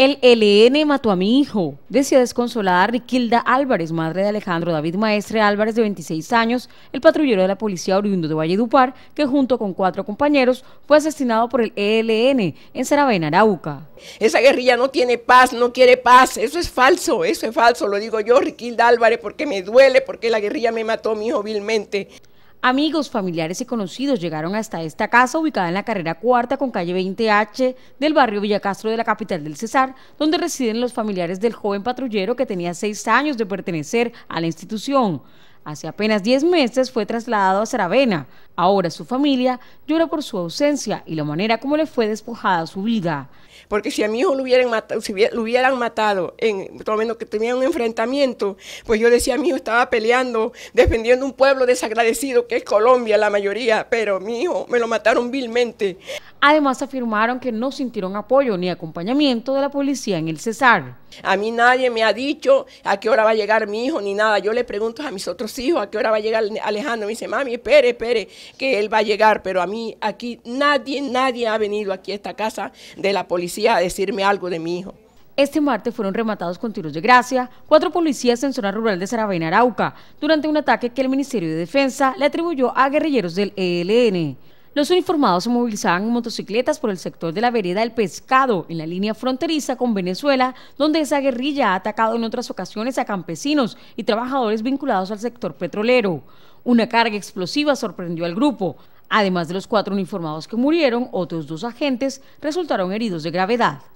El ELN mató a mi hijo, decía desconsolada Riquilda Álvarez, madre de Alejandro David Maestre Álvarez, de 26 años, el patrullero de la policía oriundo de Valledupar, que junto con cuatro compañeros fue asesinado por el ELN en Saravena, Arauca. Esa guerrilla no tiene paz, no quiere paz, eso es falso, eso es falso, lo digo yo, Riquilda Álvarez, porque me duele, porque la guerrilla me mató a mi hijo vilmente. Amigos, familiares y conocidos llegaron hasta esta casa ubicada en la carrera cuarta con calle 20H del barrio Villa Castro de la capital del Cesar, donde residen los familiares del joven patrullero que tenía seis años de pertenecer a la institución. Hace apenas 10 meses fue trasladado a Saravena. Ahora su familia llora por su ausencia y la manera como le fue despojada su vida. Porque si a mi hijo lo hubieran matado, si lo hubieran matado en todo menos que tenía un enfrentamiento, pues yo decía, mi hijo estaba peleando, defendiendo un pueblo desagradecido que es Colombia, la mayoría, pero mi hijo me lo mataron vilmente. Además afirmaron que no sintieron apoyo ni acompañamiento de la policía en el Cesar. A mí nadie me ha dicho a qué hora va a llegar mi hijo ni nada. Yo le pregunto a mis otros hijos a qué hora va a llegar Alejandro. Me dice, mami, espere, espere, que él va a llegar. Pero a mí aquí nadie, nadie ha venido aquí a esta casa de la policía a decirme algo de mi hijo. Este martes fueron rematados con tiros de gracia cuatro policías en zona rural de Saravena, Arauca, durante un ataque que el Ministerio de Defensa le atribuyó a guerrilleros del ELN. Los uniformados se movilizaban en motocicletas por el sector de la vereda del Pescado, en la línea fronteriza con Venezuela, donde esa guerrilla ha atacado en otras ocasiones a campesinos y trabajadores vinculados al sector petrolero. Una carga explosiva sorprendió al grupo. Además de los cuatro uniformados que murieron, otros dos agentes resultaron heridos de gravedad.